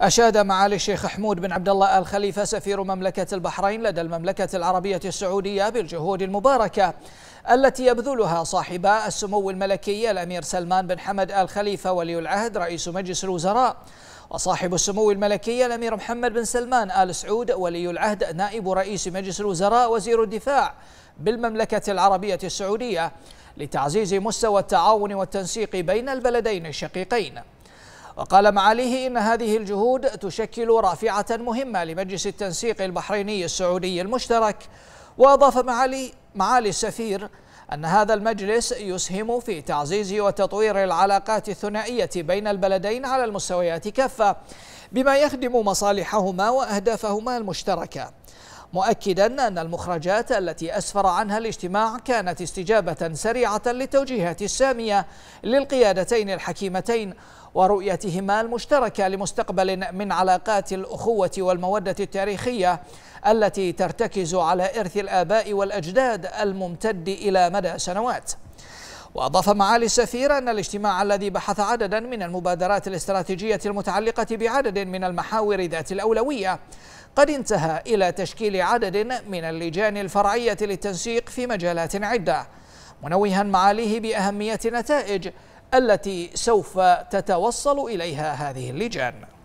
أشاد معالي الشيخ حمود بن عبد الله آل خليفة سفير مملكة البحرين لدى المملكة العربية السعودية بالجهود المباركة التي يبذلها صاحبا السمو الملكي الأمير سلمان بن حمد آل خليفة ولي العهد رئيس مجلس الوزراء وصاحب السمو الملكي الأمير محمد بن سلمان آل سعود ولي العهد نائب رئيس مجلس الوزراء وزير الدفاع بالمملكة العربية السعودية لتعزيز مستوى التعاون والتنسيق بين البلدين الشقيقين وقال معاليه إن هذه الجهود تشكل رافعة مهمة لمجلس التنسيق البحريني السعودي المشترك وأضاف معالي, معالي السفير أن هذا المجلس يسهم في تعزيز وتطوير العلاقات الثنائية بين البلدين على المستويات كافة بما يخدم مصالحهما وأهدافهما المشتركة مؤكدا أن المخرجات التي أسفر عنها الاجتماع كانت استجابة سريعة للتوجيهات السامية للقيادتين الحكيمتين ورؤيتهما المشتركة لمستقبل من علاقات الأخوة والمودة التاريخية التي ترتكز على إرث الآباء والأجداد الممتد إلى مدى سنوات وأضاف معالي السفير أن الاجتماع الذي بحث عددا من المبادرات الاستراتيجية المتعلقة بعدد من المحاور ذات الأولوية قد انتهى إلى تشكيل عدد من اللجان الفرعية للتنسيق في مجالات عدة منوها معاليه بأهمية النتائج التي سوف تتوصل إليها هذه اللجان